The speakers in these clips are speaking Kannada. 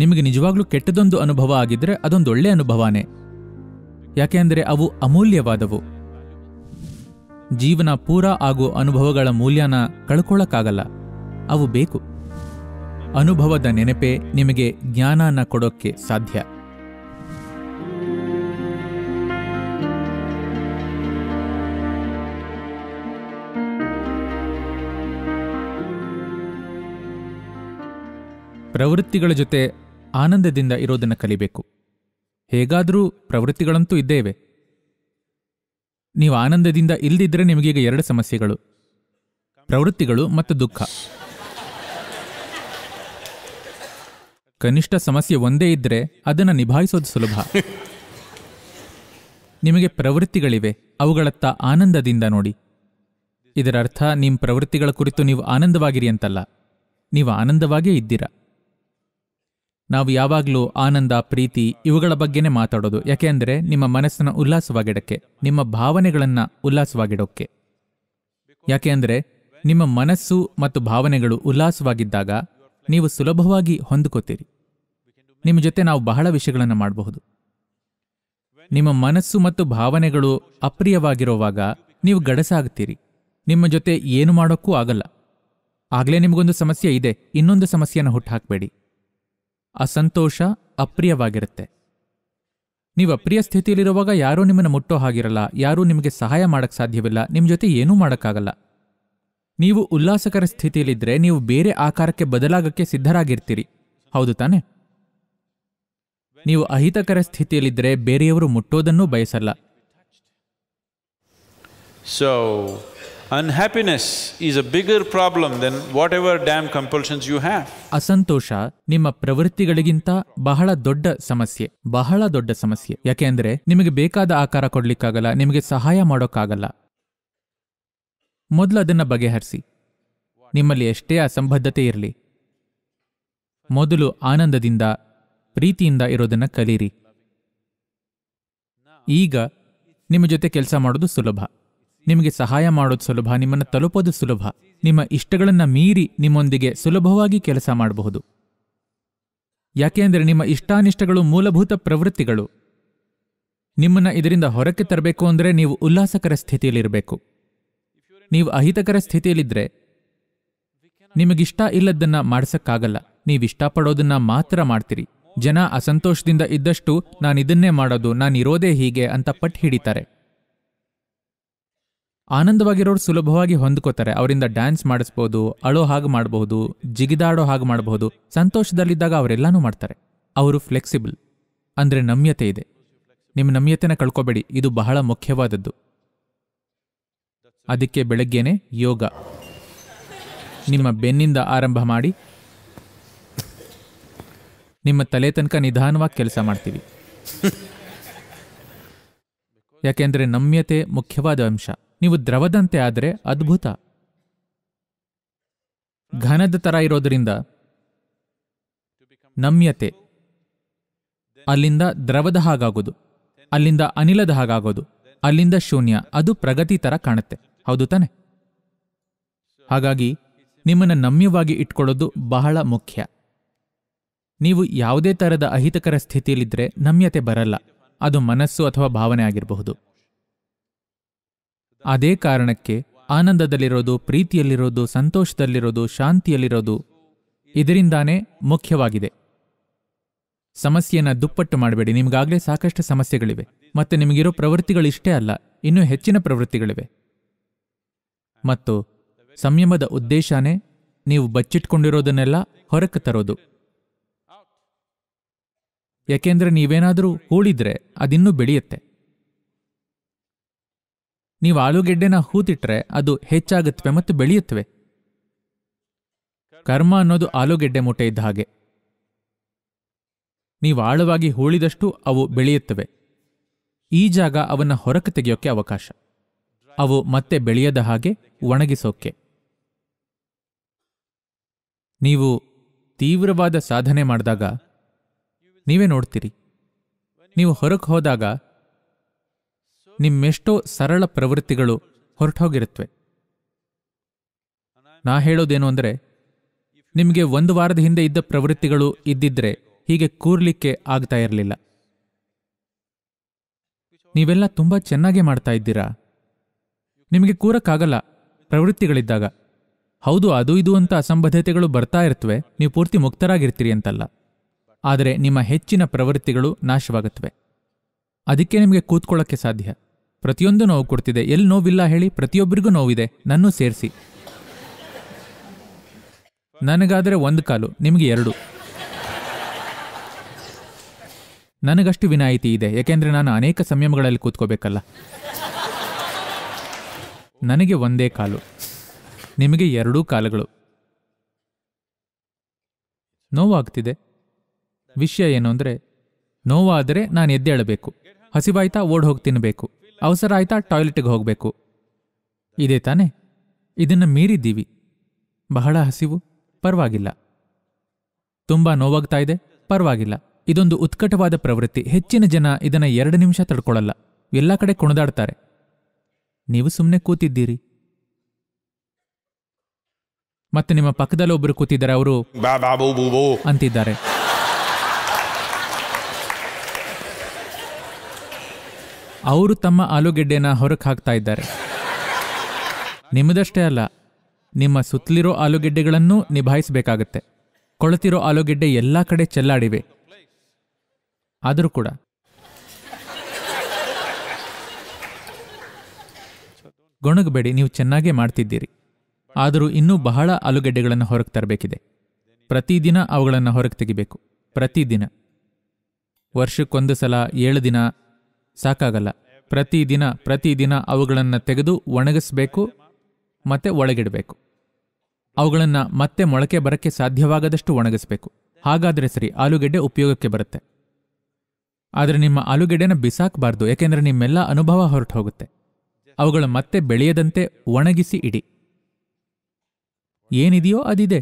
ನಿಮಗೆ ನಿಜವಾಗ್ಲೂ ಕೆಟ್ಟದೊಂದು ಅನುಭವ ಆಗಿದ್ರೆ ಅದೊಂದೊಳ್ಳೆ ಅನುಭವನೇ ಯಾಕೆ ಅಂದರೆ ಅವು ಅಮೂಲ್ಯವಾದವು ಜೀವನ ಪೂರ ಆಗೋ ಅನುಭವಗಳ ಮೂಲ್ಯನ ಕಳ್ಕೊಳ್ಳಕ್ಕಾಗಲ್ಲ ಅವು ಬೇಕು ಅನುಭವದ ನೆನಪೇ ನಿಮಗೆ ಜ್ಞಾನನ ಕೊಡೋಕ್ಕೆ ಸಾಧ್ಯ ಪ್ರವೃತ್ತಿಗಳ ಜೊತೆ ಆನಂದದಿಂದ ಇರೋದನ್ನು ಕಲಿಬೇಕು ಹೇಗಾದರೂ ಪ್ರವೃತ್ತಿಗಳಂತೂ ಇದ್ದೇವೆ ನೀವು ಆನಂದದಿಂದ ಇಲ್ಲದಿದ್ದರೆ ನಿಮಗೀಗ ಎರಡು ಸಮಸ್ಯೆಗಳು ಪ್ರವೃತ್ತಿಗಳು ಮತ್ತು ದುಃಖ ಕನಿಷ್ಠ ಸಮಸ್ಯೆ ಒಂದೇ ಇದ್ದರೆ ಅದನ್ನು ನಿಭಾಯಿಸೋದು ಸುಲಭ ನಿಮಗೆ ಪ್ರವೃತ್ತಿಗಳಿವೆ ಅವುಗಳತ್ತ ಆನಂದದಿಂದ ನೋಡಿ ಇದರರ್ಥ ನಿಮ್ಮ ಪ್ರವೃತ್ತಿಗಳ ಕುರಿತು ನೀವು ಆನಂದವಾಗಿರಿ ಅಂತಲ್ಲ ನೀವು ಆನಂದವಾಗೇ ಇದ್ದೀರಾ ನಾವು ಯಾವಾಗಲೂ ಆನಂದ ಪ್ರೀತಿ ಇವುಗಳ ಬಗ್ಗೆನೇ ಮಾತಾಡೋದು ಅಂದರೆ ನಿಮ್ಮ ಮನಸ್ಸನ್ನ ಉಲ್ಲಾಸವಾಗಿಡಕ್ಕೆ ನಿಮ್ಮ ಭಾವನೆಗಳನ್ನು ಉಲ್ಲಾಸವಾಗಿಡೋಕ್ಕೆ ಯಾಕೆ ಅಂದರೆ ನಿಮ್ಮ ಮನಸ್ಸು ಮತ್ತು ಭಾವನೆಗಳು ಉಲ್ಲಾಸವಾಗಿದ್ದಾಗ ನೀವು ಸುಲಭವಾಗಿ ಹೊಂದ್ಕೋತೀರಿ ನಿಮ್ಮ ಜೊತೆ ನಾವು ಬಹಳ ವಿಷಯಗಳನ್ನು ಮಾಡಬಹುದು ನಿಮ್ಮ ಮನಸ್ಸು ಮತ್ತು ಭಾವನೆಗಳು ಅಪ್ರಿಯವಾಗಿರುವಾಗ ನೀವು ಗಡಸಾಗ್ತೀರಿ ನಿಮ್ಮ ಜೊತೆ ಏನು ಮಾಡೋಕ್ಕೂ ಆಗಲ್ಲ ಆಗಲೇ ನಿಮಗೊಂದು ಸಮಸ್ಯೆ ಇದೆ ಇನ್ನೊಂದು ಸಮಸ್ಯೆಯನ್ನು ಹುಟ್ಟು ಅಸಂತೋಷ ಅಪ್ರಿಯವಾಗಿರುತ್ತೆ ನೀವು ಅಪ್ರಿಯ ಸ್ಥಿತಿಯಲ್ಲಿರುವಾಗ ಯಾರೂ ನಿಮ್ಮನ್ನು ಮುಟ್ಟೋ ಹಾಗಿರಲ್ಲ ಯಾರೂ ನಿಮಗೆ ಸಹಾಯ ಮಾಡಕ್ಕೆ ಸಾಧ್ಯವಿಲ್ಲ ನಿಮ್ಮ ಜೊತೆ ಏನೂ ಮಾಡೋಕ್ಕಾಗಲ್ಲ ನೀವು ಉಲ್ಲಾಸಕರ ಸ್ಥಿತಿಯಲ್ಲಿದ್ದರೆ ನೀವು ಬೇರೆ ಆಕಾರಕ್ಕೆ ಬದಲಾಗಕ್ಕೆ ಸಿದ್ಧರಾಗಿರ್ತೀರಿ ಹೌದು ತಾನೆ ನೀವು ಅಹಿತಕರ ಸ್ಥಿತಿಯಲ್ಲಿದ್ದರೆ ಬೇರೆಯವರು ಮುಟ್ಟೋದನ್ನೂ ಬಯಸಲ್ಲ so unhappiness is a bigger problem than whatever damn compulsions you have ಅಸಂತೋಷ ನಿಮ್ಮ ಪ್ರವೃತ್ತಿಗಳಿಗಿಂತ ಬಹಳ ದೊಡ್ಡ ಸಮಸ್ಯೆ ಬಹಳ ದೊಡ್ಡ ಸಮಸ್ಯೆ ಯಾಕೆ ಅಂದರೆ ನಿಮಗೆ ಬೇಕಾದ ಆಕಾರ ಕೊಡ್ಲಿಕ್ಕಾಗಲ್ಲ ನಿಮಗೆ ಸಹಾಯ ಮಾಡೋಕ್ಕಾಗಲ್ಲ ಮೊದಲು ಅದನ್ನು ಬಗೆಹರಿಸಿ ನಿಮ್ಮಲ್ಲಿ ಎಷ್ಟೇ ಅಸಂಬದ್ಧತೆ ಇರಲಿ ಮೊದಲು ಆನಂದದಿಂದ ಪ್ರೀತಿಯಿಂದ ಇರೋದನ್ನ ಕಲೀರಿ ಈಗ ನಿಮ್ಮ ಜೊತೆ ಕೆಲಸ ಮಾಡೋದು ಸುಲಭ ನಿಮಗೆ ಸಹಾಯ ಮಾಡೋದು ಸುಲಭ ನಿಮ್ಮನ್ನು ತಲುಪೋದು ಸುಲಭ ನಿಮ್ಮ ಇಷ್ಟಗಳನ್ನು ಮೀರಿ ನಿಮ್ಮೊಂದಿಗೆ ಸುಲಭವಾಗಿ ಕೆಲಸ ಮಾಡಬಹುದು ಯಾಕೆಂದರೆ ನಿಮ್ಮ ಇಷ್ಟಾನಿಷ್ಟಗಳು ಮೂಲಭೂತ ಪ್ರವೃತ್ತಿಗಳು ನಿಮ್ಮನ್ನ ಇದರಿಂದ ಹೊರಕ್ಕೆ ತರಬೇಕು ಅಂದರೆ ನೀವು ಉಲ್ಲಾಸಕರ ಸ್ಥಿತಿಯಲ್ಲಿರಬೇಕು ನೀವು ಅಹಿತಕರ ಸ್ಥಿತಿಯಲ್ಲಿದ್ದರೆ ನಿಮಗಿಷ್ಟ ಇಲ್ಲದನ್ನ ಮಾಡಿಸಕ್ಕಾಗಲ್ಲ ನೀವು ಇಷ್ಟಪಡೋದನ್ನ ಮಾತ್ರ ಮಾಡ್ತೀರಿ ಜನ ಅಸಂತೋಷದಿಂದ ಇದ್ದಷ್ಟು ನಾನಿದನ್ನೇ ಮಾಡೋದು ನಾನಿರೋದೇ ಹೀಗೆ ಅಂತ ಪಟ್ಟು ಹಿಡಿತಾರೆ ಆನಂದವಾಗಿರೋರು ಸುಲಭವಾಗಿ ಹೊಂದ್ಕೋತಾರೆ ಅವರಿಂದ ಡ್ಯಾನ್ಸ್ ಮಾಡಿಸ್ಬೋದು ಅಳೋ ಹಾಗೆ ಮಾಡಬಹುದು ಜಿಗಿದಾಡೋ ಹಾಗೆ ಮಾಡಬಹುದು ಸಂತೋಷದಲ್ಲಿದ್ದಾಗ ಅವರೆಲ್ಲಾನು ಮಾಡ್ತಾರೆ ಅವರು ಫ್ಲೆಕ್ಸಿಬಲ್ ಅಂದರೆ ನಮ್ಯತೆ ಇದೆ ನಿಮ್ಮ ನಮ್ಯತೆನ ಕಳ್ಕೊಬೇಡಿ ಇದು ಬಹಳ ಮುಖ್ಯವಾದದ್ದು ಅದಕ್ಕೆ ಬೆಳಗ್ಗೆನೆ ಯೋಗ ನಿಮ್ಮ ಬೆನ್ನಿಂದ ಆರಂಭ ಮಾಡಿ ನಿಮ್ಮ ತಲೆ ತನಕ ನಿಧಾನವಾಗಿ ಕೆಲಸ ಮಾಡ್ತೀವಿ ಯಾಕೆಂದರೆ ನಮ್ಯತೆ ಮುಖ್ಯವಾದ ಅಂಶ ನೀವು ದ್ರವದಂತೆ ಆದರೆ ಅದ್ಭುತ ಘನದ ತರ ಇರೋದ್ರಿಂದ ನಮ್ಯತೆ ಅಲ್ಲಿಂದ ದ್ರವದ ಹಾಗಾಗೋದು ಅಲ್ಲಿಂದ ಅನಿಲದ ಹಾಗಾಗೋದು ಅಲ್ಲಿಂದ ಶೂನ್ಯ ಅದು ಪ್ರಗತಿ ತರ ಕಾಣುತ್ತೆ ಹೌದು ತಾನೆ ಹಾಗಾಗಿ ನಿಮ್ಮನ್ನು ನಮ್ಯವಾಗಿ ಇಟ್ಕೊಳ್ಳೋದು ಬಹಳ ಮುಖ್ಯ ನೀವು ಯಾವುದೇ ತರದ ಅಹಿತಕರ ಸ್ಥಿತಿಯಲ್ಲಿದ್ದರೆ ನಮ್ಯತೆ ಬರಲ್ಲ ಅದು ಮನಸ್ಸು ಅಥವಾ ಭಾವನೆ ಆಗಿರಬಹುದು ಅದೇ ಕಾರಣಕ್ಕೆ ಆನಂದದಲ್ಲಿರೋದು ಪ್ರೀತಿಯಲ್ಲಿರೋದು ಸಂತೋಷದಲ್ಲಿರೋದು ಶಾಂತಿಯಲ್ಲಿರೋದು ಇದರಿಂದಾನೇ ಮುಖ್ಯವಾಗಿದೆ ಸಮಸ್ಯೆಯನ್ನು ದುಪ್ಪಟ್ಟು ಮಾಡಬೇಡಿ ನಿಮಗಾಗಲೇ ಸಾಕಷ್ಟು ಸಮಸ್ಯೆಗಳಿವೆ ಮತ್ತು ನಿಮಗಿರೋ ಪ್ರವೃತ್ತಿಗಳಿಷ್ಟೇ ಅಲ್ಲ ಇನ್ನೂ ಹೆಚ್ಚಿನ ಪ್ರವೃತ್ತಿಗಳಿವೆ ಮತ್ತು ಸಂಯಮದ ಉದ್ದೇಶನೇ ನೀವು ಬಚ್ಚಿಟ್ಕೊಂಡಿರೋದನ್ನೆಲ್ಲ ಹೊರಕ್ಕೆ ತರೋದು ಯಾಕೆಂದ್ರೆ ನೀವೇನಾದರೂ ಹೂಳಿದ್ರೆ ಅದಿನ್ನೂ ಬೆಳೆಯುತ್ತೆ ನೀವು ಆಲೂಗೆಡ್ಡೆನ ಹೂತಿಟ್ರೆ ಅದು ಹೆಚ್ಚಾಗುತ್ತವೆ ಮತ್ತು ಬೆಳೆಯುತ್ತವೆ ಕರ್ಮ ಅನ್ನೋದು ಆಲೂಗೆಡ್ಡೆ ಮೂಟೆ ಇದ್ದ ಹಾಗೆ ನೀವು ಆಳವಾಗಿ ಹೂಳಿದಷ್ಟು ಅವು ಬೆಳೆಯುತ್ತವೆ ಈ ಜಾಗ ಅವನ್ನ ಹೊರಕ್ಕೆ ತೆಗೆಯೋಕೆ ಅವಕಾಶ ಅವು ಮತ್ತೆ ಬೆಳೆಯದ ಹಾಗೆ ಒಣಗಿಸೋಕೆ ನೀವು ತೀವ್ರವಾದ ಸಾಧನೆ ಮಾಡಿದಾಗ ನೀವೇ ನೋಡ್ತೀರಿ ನೀವು ಹೊರಕ್ಕೆ ಹೋದಾಗ ನಿಮ್ಮೆಷ್ಟೋ ಸರಳ ಪ್ರವೃತ್ತಿಗಳು ಹೊರಟೋಗಿರುತ್ತವೆ ನಾ ಹೇಳೋದೇನು ಅಂದರೆ ನಿಮಗೆ ಒಂದು ವಾರದ ಹಿಂದೆ ಇದ್ದ ಪ್ರವೃತ್ತಿಗಳು ಇದ್ದಿದ್ರೆ ಹೀಗೆ ಕೂರ್ಲಿಕ್ಕೆ ಆಗ್ತಾ ಇರಲಿಲ್ಲ ನೀವೆಲ್ಲ ತುಂಬ ಚೆನ್ನಾಗೇ ಮಾಡ್ತಾ ಇದ್ದೀರಾ ನಿಮಗೆ ಕೂರಕ್ಕಾಗಲ್ಲ ಪ್ರವೃತ್ತಿಗಳಿದ್ದಾಗ ಹೌದು ಅದು ಇದು ಅಂತ ಅಸಂಬದ್ಧತೆಗಳು ಬರ್ತಾ ಇರ್ತವೆ ನೀವು ಪೂರ್ತಿ ಮುಕ್ತರಾಗಿರ್ತೀರಿ ಅಂತಲ್ಲ ಆದರೆ ನಿಮ್ಮ ಹೆಚ್ಚಿನ ಪ್ರವೃತ್ತಿಗಳು ನಾಶವಾಗುತ್ತವೆ ಅದಕ್ಕೆ ನಿಮಗೆ ಕೂತ್ಕೊಳ್ಳೋಕ್ಕೆ ಸಾಧ್ಯ ಪ್ರತಿಯೊಂದು ನೋವು ಕೊಡ್ತಿದೆ ಎಲ್ಲಿ ನೋವಿಲ್ಲ ಹೇಳಿ ಪ್ರತಿಯೊಬ್ಬರಿಗೂ ನೋವಿದೆ ನನ್ನೂ ಸೇರಿಸಿ ನನಗಾದರೆ ಒಂದು ಕಾಲು ನಿಮಗೆ ಎರಡು ನನಗಷ್ಟು ವಿನಾಯಿತಿ ಇದೆ ಏಕೆಂದರೆ ನಾನು ಅನೇಕ ಸಂಯಮಗಳಲ್ಲಿ ಕೂತ್ಕೋಬೇಕಲ್ಲ ನನಗೆ ಒಂದೇ ಕಾಲು ನಿಮಗೆ ಎರಡೂ ಕಾಲುಗಳು ನೋವಾಗ್ತಿದೆ ವಿಷಯ ಏನು ಅಂದರೆ ನೋವಾದರೆ ನಾನು ಎದ್ದೇಳಬೇಕು ಹಸಿವಾಯ್ತಾ ಓಡ್ ಹೋಗಿ ತಿನ್ನಬೇಕು ಅವಸರ ಆಯ್ತಾ ಟಾಯ್ಲೆಟ್ಗೆ ಹೋಗಬೇಕು ಇದೇ ತಾನೆ ಇದನ್ನು ಮೀರಿದ್ದೀವಿ ಬಹಳ ಹಸಿವು ಪರವಾಗಿಲ್ಲ ತುಂಬ ನೋವಾಗ್ತಾ ಇದೆ ಪರವಾಗಿಲ್ಲ ಇದೊಂದು ಉತ್ಕಟವಾದ ಪ್ರವೃತ್ತಿ ಹೆಚ್ಚಿನ ಜನ ಇದನ್ನು ಎರಡು ನಿಮಿಷ ತಡ್ಕೊಳ್ಳಲ್ಲ ಎಲ್ಲ ಕಡೆ ಕುಣದಾಡ್ತಾರೆ ನೀವು ಸುಮ್ಮನೆ ಕೂತಿದ್ದೀರಿ ಮತ್ತೆ ನಿಮ್ಮ ಪಕ್ಕದಲ್ಲೊಬ್ಬರು ಕೂತಿದ್ದಾರೆ ಅವರು ಅಂತಿದ್ದಾರೆ ಅವರು ತಮ್ಮ ಆಲೂಗೆಡ್ಡೆನ ಹೊರಕ್ಕೆ ಹಾಕ್ತಾ ಇದ್ದಾರೆ ನಿಮ್ಮದಷ್ಟೇ ಅಲ್ಲ ನಿಮ್ಮ ಸುತ್ತಲಿರೋ ಆಲೂಗೆಡ್ಡೆಗಳನ್ನು ನಿಭಾಯಿಸಬೇಕಾಗತ್ತೆ ಕೊಳತಿರೋ ಆಲೂಗೆಡ್ಡೆ ಎಲ್ಲ ಕಡೆ ಚೆಲ್ಲಾಡಿವೆ ಆದರೂ ಕೂಡ ಗೊಣಗಬೇಡಿ ನೀವು ಚೆನ್ನಾಗೇ ಮಾಡ್ತಿದ್ದೀರಿ ಆದರೂ ಇನ್ನೂ ಬಹಳ ಆಲೂಗೆಡ್ಡೆಗಳನ್ನು ಹೊರಗೆ ತರಬೇಕಿದೆ ಪ್ರತಿದಿನ ಅವುಗಳನ್ನು ಹೊರಗೆ ತೆಗಿಬೇಕು ಪ್ರತಿದಿನ ವರ್ಷಕ್ಕೊಂದು ಸಲ ಏಳು ದಿನ ಸಾಕಾಗಲ್ಲ ಪ್ರತಿದಿನ ಪ್ರತಿದಿನ ಅವುಗಳನ್ನು ತೆಗೆದು ಒಣಗಿಸ್ಬೇಕು ಮತ್ತೆ ಒಳಗಿಡಬೇಕು ಅವುಗಳನ್ನು ಮತ್ತೆ ಮೊಳಕೆ ಬರಕ್ಕೆ ಸಾಧ್ಯವಾಗದಷ್ಟು ಒಣಗಿಸ್ಬೇಕು ಹಾಗಾದರೆ ಸರಿ ಆಲೂಗೆಡ್ಡೆ ಉಪಯೋಗಕ್ಕೆ ಬರುತ್ತೆ ಆದರೆ ನಿಮ್ಮ ಆಲೂಗೆಡ್ಡೆನ ಬಿಸಾಕಬಾರ್ದು ಯಾಕೆಂದರೆ ನಿಮ್ಮೆಲ್ಲ ಅನುಭವ ಹೊರಟು ಹೋಗುತ್ತೆ ಅವುಗಳ ಮತ್ತೆ ಬೆಳೆಯದಂತೆ ಒಣಗಿಸಿ ಇಡಿ ಏನಿದೆಯೋ ಅದಿದೆ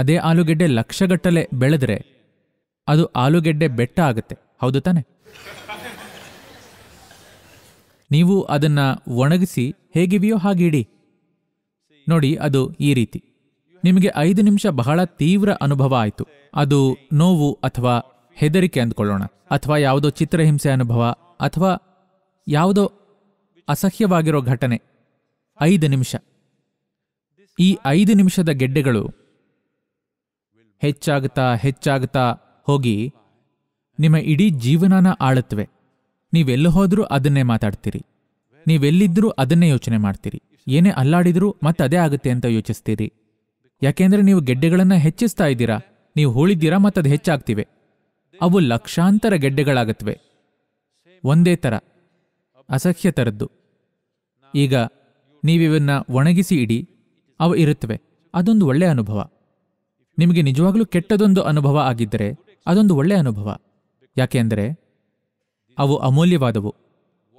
ಅದೇ ಆಲೂಗೆಡ್ಡೆ ಲಕ್ಷಗಟ್ಟಲೆ ಬೆಳೆದ್ರೆ ಅದು ಆಲೂಗೆಡ್ಡೆ ಬೆಟ್ಟ ಆಗುತ್ತೆ ಹೌದು ತಾನೆ ನೀವು ಅದನ್ನ ಒಣಗಿಸಿ ಹೇಗಿವೆಯೋ ಹಾಗೆ ಇಡಿ ನೋಡಿ ಅದು ಈ ರೀತಿ ನಿಮಗೆ ಐದು ನಿಮಿಷ ಬಹಳ ತೀವ್ರ ಅನುಭವ ಆಯಿತು ಅದು ನೋವು ಅಥವಾ ಹೆದರಿಕೆ ಅಂದ್ಕೊಳ್ಳೋಣ ಅಥವಾ ಯಾವುದೋ ಚಿತ್ರಹಿಂಸೆ ಅನುಭವ ಅಥವಾ ಯಾವುದೋ ಅಸಹ್ಯವಾಗಿರೋ ಘಟನೆ ಐದು ನಿಮಿಷ ಈ ಐದು ನಿಮಿಷದ ಗೆಡ್ಡೆಗಳು ಹೆಚ್ಚಾಗುತ್ತಾ ಹೆಚ್ಚಾಗುತ್ತಾ ಹೋಗಿ ನಿಮ್ಮ ಇಡೀ ಜೀವನನ ಆಳುತ್ತವೆ ನೀವೆಲ್ಲಿ ಹೋದರೂ ಅದನ್ನೇ ಮಾತಾಡ್ತೀರಿ ನೀವೆಲ್ಲಿದ್ದರೂ ಅದನ್ನೇ ಯೋಚನೆ ಮಾಡ್ತೀರಿ ಏನೇ ಅಲ್ಲಾಡಿದರೂ ಮತ್ತೆ ಅದೇ ಆಗುತ್ತೆ ಅಂತ ಯೋಚಿಸ್ತೀರಿ ಯಾಕೆಂದ್ರೆ ನೀವು ಗೆಡ್ಡೆಗಳನ್ನು ಹೆಚ್ಚಿಸ್ತಾ ಇದ್ದೀರಾ ನೀವು ಹೂಳಿದ್ದೀರಾ ಅದು ಹೆಚ್ಚಾಗ್ತಿವೆ ಅವು ಲಕ್ಷಾಂತರ ಗೆಡ್ಡೆಗಳಾಗತ್ವೆ ಒಂದೇ ಥರ ಅಸಹ್ಯ ಥರದ್ದು ಈಗ ನೀವಿವನ್ನ ಒಣಗಿಸಿ ಇಡಿ ಅವು ಇರುತ್ತವೆ ಅದೊಂದು ಒಳ್ಳೆಯ ಅನುಭವ ನಿಮಗೆ ನಿಜವಾಗ್ಲೂ ಕೆಟ್ಟದೊಂದು ಅನುಭವ ಆಗಿದ್ದರೆ ಅದೊಂದು ಒಳ್ಳೆಯ ಅನುಭವ ಯಾಕೆಂದರೆ ಅವು ಅಮೂಲ್ಯವಾದವು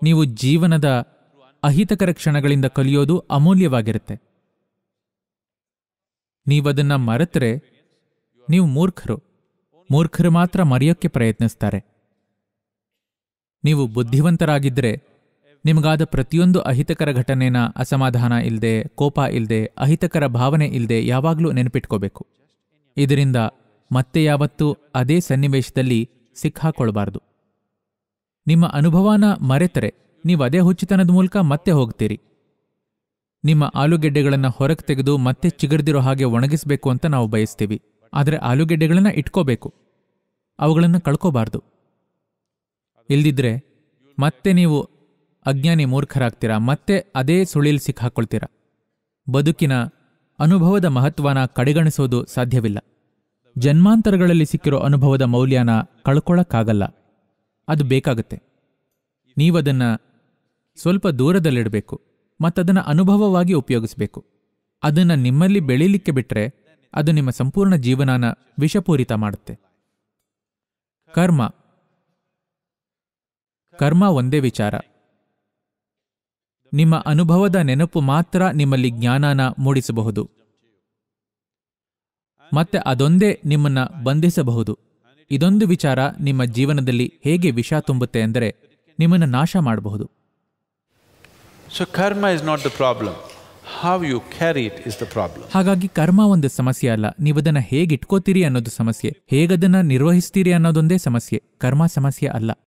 ನೀವು ಜೀವನದ ಅಹಿತಕರ ಕ್ಷಣಗಳಿಂದ ಕಲಿಯೋದು ಅಮೂಲ್ಯವಾಗಿರುತ್ತೆ ನೀವದನ್ನ ಮರೆತರೆ ನೀವು ಮೂರ್ಖರು ಮೂರ್ಖರು ಮಾತ್ರ ಮರೆಯೋಕ್ಕೆ ಪ್ರಯತ್ನಿಸ್ತಾರೆ ನೀವು ಬುದ್ಧಿವಂತರಾಗಿದ್ದರೆ ನಿಮಗಾದ ಪ್ರತಿಯೊಂದು ಅಹಿತಕರ ಘಟನೆನ ಅಸಮಾಧಾನ ಇಲ್ಲದೆ ಕೋಪ ಇಲ್ಲದೆ ಅಹಿತಕರ ಭಾವನೆ ಇಲ್ಲದೆ ಯಾವಾಗಲೂ ನೆನಪಿಟ್ಕೋಬೇಕು ಇದರಿಂದ ಮತ್ತೆ ಯಾವತ್ತೂ ಅದೇ ಸನ್ನಿವೇಶದಲ್ಲಿ ಸಿಕ್ಕಾಕೊಳ್ಬಾರ್ದು ನಿಮ್ಮ ಅನುಭವನ ಮರೆತರೆ ನೀವು ಅದೇ ಹುಚ್ಚಿತನದ ಮೂಲಕ ಮತ್ತೆ ಹೋಗ್ತೀರಿ ನಿಮ್ಮ ಆಲೂಗೆಡ್ಡೆಗಳನ್ನು ಹೊರಗೆ ತೆಗೆದು ಮತ್ತೆ ಚಿಗರ್ದಿರೋ ಹಾಗೆ ಒಣಗಿಸಬೇಕು ಅಂತ ನಾವು ಬಯಸ್ತೀವಿ ಆದರೆ ಆಲೂಗೆಡ್ಡೆಗಳನ್ನು ಇಟ್ಕೋಬೇಕು ಅವುಗಳನ್ನು ಕಳ್ಕೋಬಾರ್ದು ಇಲ್ದಿದ್ರೆ ಮತ್ತೆ ನೀವು ಅಜ್ಞಾನಿ ಮೂರ್ಖರಾಗ್ತೀರಾ ಮತ್ತೆ ಅದೇ ಸುಳಿಲ್ ಸಿಕ್ಕಾಕೊಳ್ತೀರ ಬದುಕಿನ ಅನುಭವದ ಮಹತ್ವನ ಕಡೆಗಣಿಸೋದು ಸಾಧ್ಯವಿಲ್ಲ ಜನ್ಮಾಂತರಗಳಲ್ಲಿ ಸಿಕ್ಕಿರೋ ಅನುಭವದ ಮೌಲ್ಯನ ಕಳ್ಕೊಳ್ಳೋಕ್ಕಾಗಲ್ಲ ಅದು ಬೇಕಾಗುತ್ತೆ ನೀವದನ್ನು ಸ್ವಲ್ಪ ದೂರದಲ್ಲಿಡಬೇಕು ಮತ್ತದನ್ನು ಅನುಭವವಾಗಿ ಉಪಯೋಗಿಸಬೇಕು ಅದನ್ನು ನಿಮ್ಮಲ್ಲಿ ಬೆಳೀಲಿಕ್ಕೆ ಬಿಟ್ಟರೆ ಅದು ನಿಮ್ಮ ಸಂಪೂರ್ಣ ಜೀವನಾನ ವಿಷಪೂರಿತ ಮಾಡುತ್ತೆ ಕರ್ಮ ಕರ್ಮ ಒಂದೇ ವಿಚಾರ ನಿಮ್ಮ ಅನುಭವದ ನೆನಪು ಮಾತ್ರ ನಿಮ್ಮಲ್ಲಿ ಜ್ಞಾನನ ಮೂಡಿಸಬಹುದು ಮತ್ತೆ ಅದೊಂದೇ ನಿಮ್ಮನ್ನ ಬಂಧಿಸಬಹುದು ಇದೊಂದು ವಿಚಾರ ನಿಮ್ಮ ಜೀವನದಲ್ಲಿ ಹೇಗೆ ವಿಷ ತುಂಬುತ್ತೆ ಅಂದರೆ ನಿಮ್ಮನ್ನು ನಾಶ ಮಾಡಬಹುದು so karma is not the problem how you carry it is the problem ಹಾಗಾಗಿ ಕರ್ಮ ಒಂದು ಸಮಸ್ಯೆ ಅಲ್ಲ ನೀವು ಅದನ್ನ ಹೇಗೆ ಇಟ್ಕೋತೀರಿ ಅನ್ನೋದು ಸಮಸ್ಯೆ ಹೇಗದನ್ನ ನಿರ್ವಹಿಸ್ತೀರಿ ಅನ್ನೋದೊಂದೇ ಸಮಸ್ಯೆ ಕರ್ಮ ಸಮಸ್ಯೆ ಅಲ್ಲ